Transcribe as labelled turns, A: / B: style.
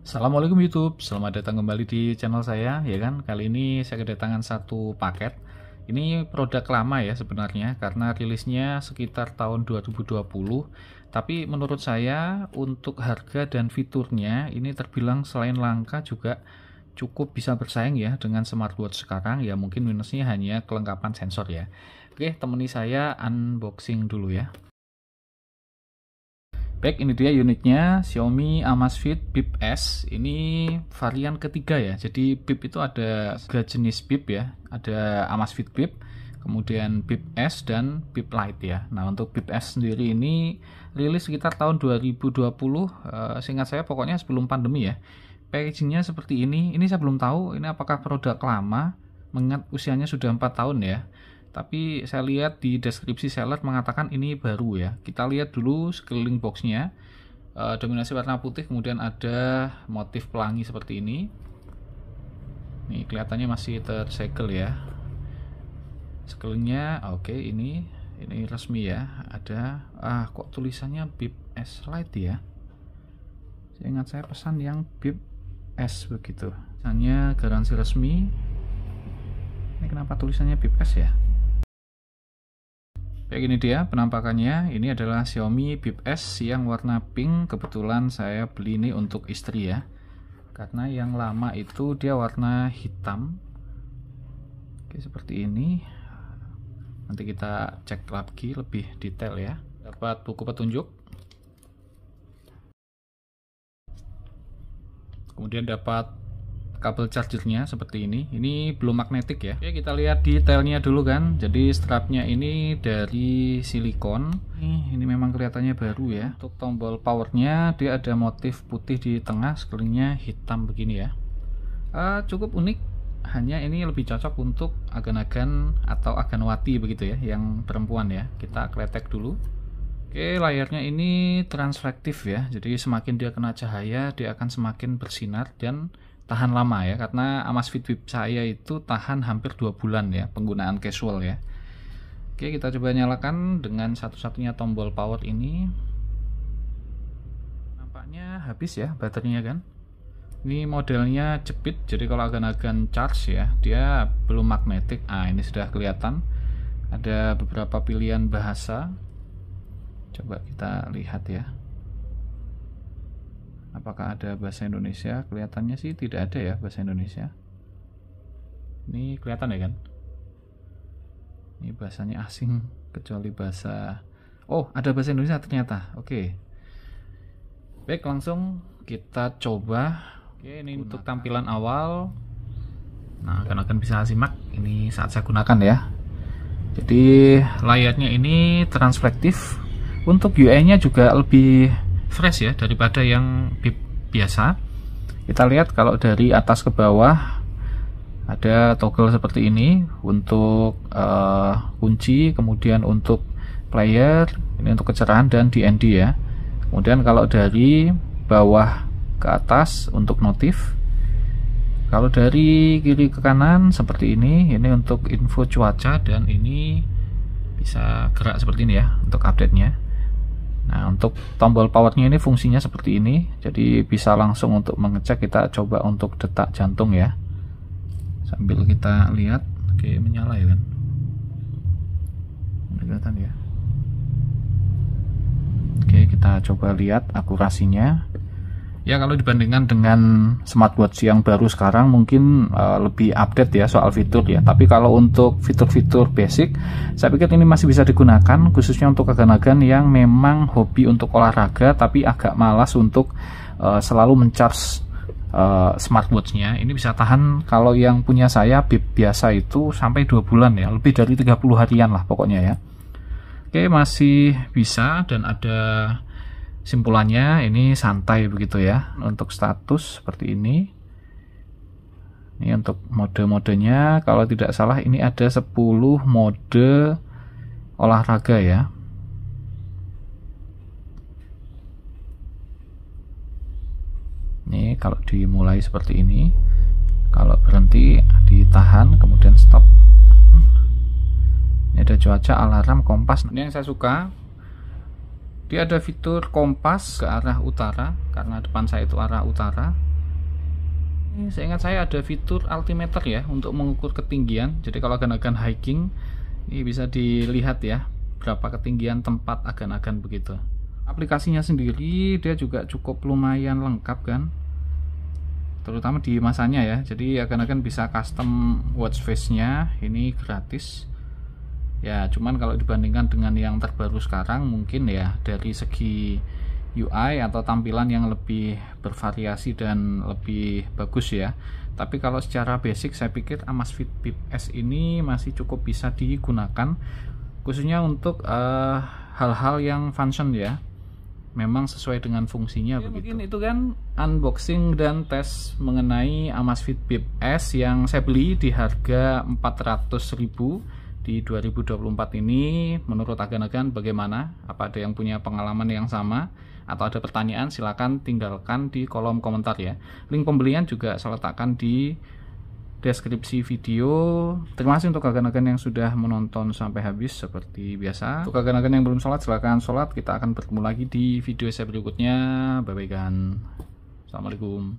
A: Assalamualaikum YouTube, selamat datang kembali di channel saya ya kan Kali ini saya kedatangan satu paket Ini produk lama ya sebenarnya karena rilisnya sekitar tahun 2020 Tapi menurut saya untuk harga dan fiturnya ini terbilang selain langka juga cukup bisa bersaing ya dengan smartwatch sekarang ya mungkin minusnya hanya kelengkapan sensor ya Oke temani saya unboxing dulu ya Baik, ini dia unitnya Xiaomi Amazfit Bip S. Ini varian ketiga ya. Jadi Bip itu ada tiga jenis Bip ya. Ada Amazfit Bip, kemudian Bip S dan Bip Lite ya. Nah, untuk Bip S sendiri ini rilis sekitar tahun 2020. Uh, eh, seingat saya pokoknya sebelum pandemi ya. Packagingnya seperti ini. Ini saya belum tahu ini apakah produk lama mengingat usianya sudah 4 tahun ya. Tapi saya lihat di deskripsi seller mengatakan ini baru ya. Kita lihat dulu sekeliling boxnya. E, dominasi warna putih, kemudian ada motif pelangi seperti ini. Nih kelihatannya masih tersegel ya. Sekelilingnya, oke okay, ini ini resmi ya. Ada ah kok tulisannya Bib S Lite ya. Saya ingat saya pesan yang Bib S begitu. Misalnya garansi resmi. Ini kenapa tulisannya s ya? Ya ini dia penampakannya, ini adalah Xiaomi Bip S yang warna pink, kebetulan saya beli ini untuk istri ya. Karena yang lama itu dia warna hitam. Oke, seperti ini. Nanti kita cek lagi lebih detail ya. Dapat buku petunjuk. Kemudian dapat kabel chargernya seperti ini ini belum magnetik ya oke kita lihat detailnya dulu kan jadi strapnya ini dari silikon ini, memang kelihatannya baru ya untuk tombol powernya dia ada motif putih di tengah sekelilingnya hitam begini ya uh, cukup unik hanya ini lebih cocok untuk agan-agan atau aganwati begitu ya yang perempuan ya kita kretek dulu Oke, layarnya ini transflektif ya. Jadi semakin dia kena cahaya, dia akan semakin bersinar dan tahan lama ya karena Amas Fitbit saya itu tahan hampir dua bulan ya penggunaan casual ya Oke kita coba nyalakan dengan satu-satunya tombol power ini nampaknya habis ya baterainya kan ini modelnya jepit jadi kalau agan-agan charge ya dia belum magnetik ah ini sudah kelihatan ada beberapa pilihan bahasa coba kita lihat ya Apakah ada bahasa Indonesia? Kelihatannya sih tidak ada ya bahasa Indonesia. Ini kelihatan ya kan? Ini bahasanya asing kecuali bahasa Oh, ada bahasa Indonesia ternyata. Oke. Okay. Baik, langsung kita coba. Oke, ini gunakan. untuk tampilan awal. Nah, kalian akan bisa simak ini saat saya gunakan ya. Jadi, layarnya ini transflektif. Untuk UI-nya juga lebih fresh ya daripada yang bi biasa kita lihat kalau dari atas ke bawah ada toggle seperti ini untuk uh, kunci kemudian untuk player ini untuk kecerahan dan DND ya kemudian kalau dari bawah ke atas untuk notif kalau dari kiri ke kanan seperti ini ini untuk info cuaca dan ini bisa gerak seperti ini ya untuk update nya Nah, untuk tombol powernya ini fungsinya seperti ini. Jadi bisa langsung untuk mengecek kita coba untuk detak jantung ya. Sambil kita lihat, oke menyala ya kan. ya. Oke, kita coba lihat akurasinya. Ya kalau dibandingkan dengan smartwatch yang baru sekarang mungkin uh, lebih update ya soal fitur ya. Tapi kalau untuk fitur-fitur basic, saya pikir ini masih bisa digunakan khususnya untuk agan-agan yang memang hobi untuk olahraga tapi agak malas untuk uh, selalu mencharge uh, smartwatchnya. Ini bisa tahan kalau yang punya saya biasa itu sampai 2 bulan ya, lebih dari 30 harian lah pokoknya ya. Oke, masih bisa dan ada Simpulannya ini santai begitu ya untuk status seperti ini. Ini untuk mode-modenya kalau tidak salah ini ada 10 mode olahraga ya. Ini kalau dimulai seperti ini. Kalau berhenti ditahan kemudian stop. Ini ada cuaca, alarm, kompas. Ini yang saya suka dia ada fitur kompas ke arah utara karena depan saya itu arah utara ini ingat saya ada fitur altimeter ya untuk mengukur ketinggian jadi kalau agan-agan hiking ini bisa dilihat ya berapa ketinggian tempat agan-agan begitu aplikasinya sendiri dia juga cukup lumayan lengkap kan terutama di masanya ya jadi agan-agan bisa custom watch face nya ini gratis ya cuman kalau dibandingkan dengan yang terbaru sekarang mungkin ya dari segi UI atau tampilan yang lebih bervariasi dan lebih bagus ya tapi kalau secara basic saya pikir Amazfit Bip S ini masih cukup bisa digunakan khususnya untuk eh, hal-hal uh, yang function ya memang sesuai dengan fungsinya ya, begitu. Mungkin itu kan unboxing dan tes mengenai Amazfit Bip S yang saya beli di harga 400.000 di 2024 ini menurut agan-agan bagaimana? Apa ada yang punya pengalaman yang sama? Atau ada pertanyaan silahkan tinggalkan di kolom komentar ya. Link pembelian juga saya letakkan di deskripsi video. Terima kasih untuk agan-agan yang sudah menonton sampai habis seperti biasa. Untuk agan-agan yang belum sholat silahkan sholat. Kita akan bertemu lagi di video saya berikutnya. Bye-bye kan. Assalamualaikum.